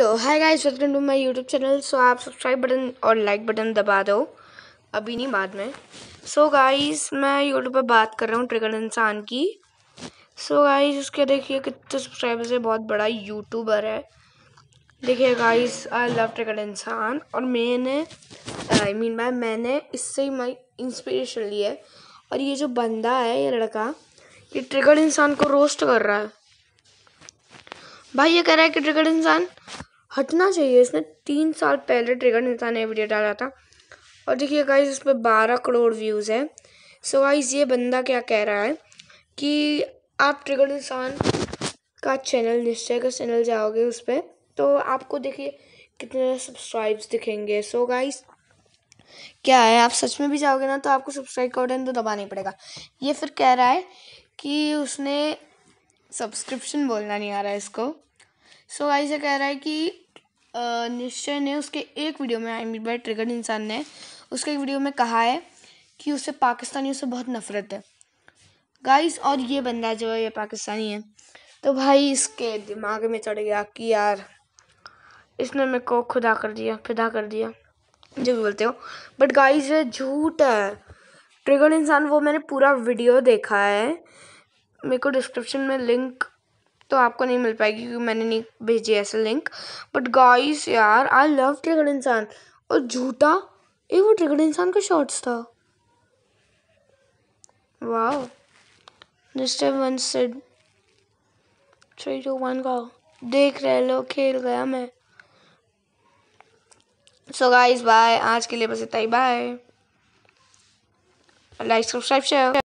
so hi guys welcome to my YouTube channel so आप subscribe button और like button दबा दो अभी नहीं बाद में सो so, गाइस मैं यूट्यूब पर बात कर रहा हूँ ट्रिगर इंसान की सो so, गाइस उसके देखिए कितने सब्सक्राइबर्स है बहुत बड़ा यूट्यूबर है देखिए गाइस आई लव ट्रिगर इंसान और मैंने आई मीन मैम मैंने इससे ही माई इंस्परेशन ली है और ये जो बंदा है ये लड़का ये ट्रिगर इंसान को रोस्ट कर रहा है भाई ये कह रहा है कि ट्रिगर इंसान हटना चाहिए इसने तीन साल पहले ट्रिगर नेता ने वीडियो डाला था और देखिए गाइज उस पर बारह करोड़ व्यूज़ है सो so गाइज ये बंदा क्या कह रहा है कि आप ट्रिगर इंसान का चैनल निश्चय का चैनल जाओगे उस पर तो आपको देखिए कितने सब्सक्राइब्स दिखेंगे सो so गाइज क्या है आप सच में भी जाओगे ना तो आपको सब्सक्राइब का बटन तो दबाना ही पड़ेगा ये फिर कह रहा है कि उसने सब्सक्रिप्शन बोलना नहीं आ रहा है इसको सो so, गाइस ये कह रहा है कि निश्चय ने उसके एक वीडियो में आई मीन बाई ट्रिगर्ड इंसान ने उसके एक वीडियो में कहा है कि उसे पाकिस्तानियों से बहुत नफरत है गाइस और ये बंदा जो है ये पाकिस्तानी है तो भाई इसके दिमाग में चढ़ गया कि यार इसने मेरे को खुदा कर दिया फिदा कर दिया जो भी बोलते हो बट गाइस ये झूठ है ट्रिगर इंसान वो मैंने पूरा वीडियो देखा है मेरे को डिस्क्रिप्शन में लिंक तो आपको नहीं मिल पाएगी क्योंकि मैंने नहीं भेजी ऐसा लिंक बट गाइस यार आई लव ट्रिगड इंसान और झूठा ये वो ट्रिगड इंसान का शॉर्ट्स था वाह देख रहे लो खेल गया मैं सो गाइस बाय आज के लिए बस इतना ही बाय लाइक सब्सक्राइब शेयर